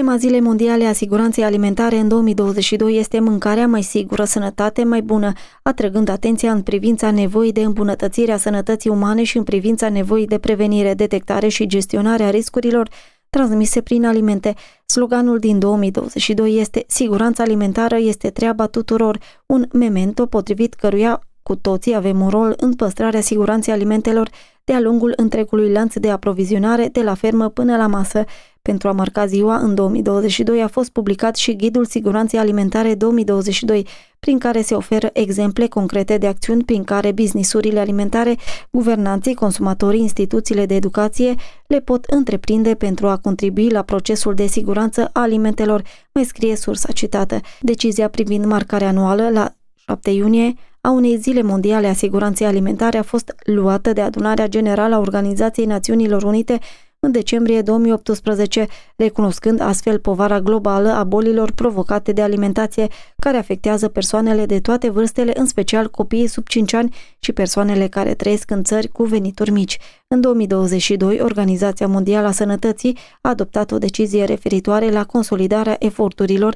Tema Zilei Mondiale a Siguranței Alimentare în 2022 este mâncarea mai sigură, sănătate mai bună, atrăgând atenția în privința nevoii de îmbunătățire a sănătății umane și în privința nevoii de prevenire, detectare și gestionare a riscurilor transmise prin alimente. Sloganul din 2022 este Siguranța alimentară este treaba tuturor, un memento potrivit căruia cu toții avem un rol în păstrarea siguranței alimentelor de-a lungul întregului lanț de aprovizionare, de la fermă până la masă. Pentru a marca ziua, în 2022 a fost publicat și Ghidul Siguranței Alimentare 2022, prin care se oferă exemple concrete de acțiuni prin care businessurile alimentare, guvernanții, consumatorii, instituțiile de educație le pot întreprinde pentru a contribui la procesul de siguranță a alimentelor, mai scrie sursa citată. Decizia privind marcarea anuală la 7 iunie a unei zile mondiale a siguranței alimentare a fost luată de adunarea generală a Organizației Națiunilor Unite în decembrie 2018, recunoscând astfel povara globală a bolilor provocate de alimentație, care afectează persoanele de toate vârstele, în special copiii sub 5 ani și persoanele care trăiesc în țări cu venituri mici. În 2022, Organizația Mondială a Sănătății a adoptat o decizie referitoare la consolidarea eforturilor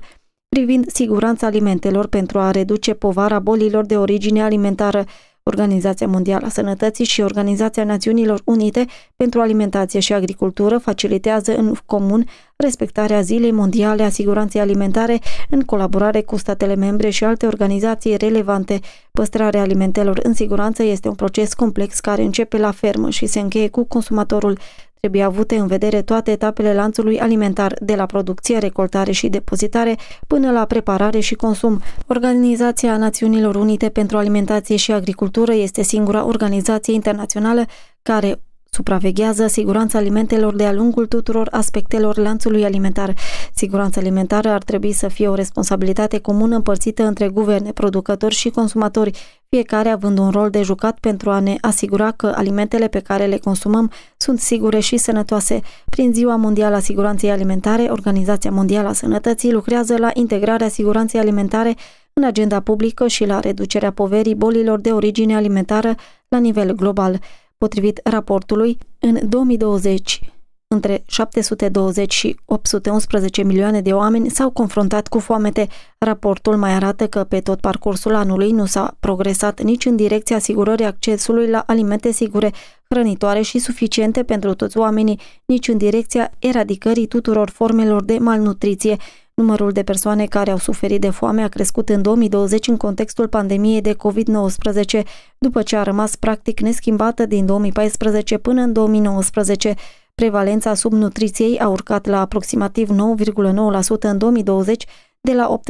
privind siguranța alimentelor pentru a reduce povara bolilor de origine alimentară, Organizația Mondială a Sănătății și Organizația Națiunilor Unite pentru Alimentație și Agricultură facilitează în comun respectarea Zilei Mondiale a Siguranței Alimentare în colaborare cu statele membre și alte organizații relevante. Păstrarea alimentelor în siguranță este un proces complex care începe la fermă și se încheie cu consumatorul. Trebuie avute în vedere toate etapele lanțului alimentar, de la producție, recoltare și depozitare, până la preparare și consum. Organizația Națiunilor Unite pentru Alimentație și Agricultură este singura organizație internațională care Supraveghează siguranța alimentelor de-a lungul tuturor aspectelor lanțului alimentar. Siguranța alimentară ar trebui să fie o responsabilitate comună împărțită între guverne, producători și consumatori, fiecare având un rol de jucat pentru a ne asigura că alimentele pe care le consumăm sunt sigure și sănătoase. Prin Ziua Mondială a Siguranței Alimentare, Organizația Mondială a Sănătății lucrează la integrarea siguranței alimentare în agenda publică și la reducerea poverii bolilor de origine alimentară la nivel global. Potrivit raportului, în 2020, între 720 și 811 milioane de oameni s-au confruntat cu foamete. Raportul mai arată că pe tot parcursul anului nu s-a progresat nici în direcția asigurării accesului la alimente sigure, hrănitoare și suficiente pentru toți oamenii, nici în direcția eradicării tuturor formelor de malnutriție Numărul de persoane care au suferit de foame a crescut în 2020 în contextul pandemiei de COVID-19, după ce a rămas practic neschimbată din 2014 până în 2019. Prevalența subnutriției a urcat la aproximativ 9,9% în 2020, de la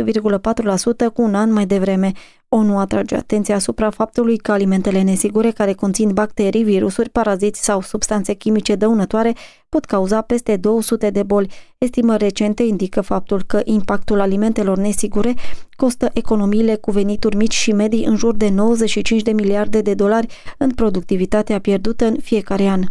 8,4% cu un an mai devreme. ONU atrage atenția asupra faptului că alimentele nesigure care conțin bacterii, virusuri, paraziți sau substanțe chimice dăunătoare pot cauza peste 200 de boli. Estimări recente indică faptul că impactul alimentelor nesigure costă economiile cu venituri mici și medii în jur de 95 de miliarde de dolari în productivitatea pierdută în fiecare an.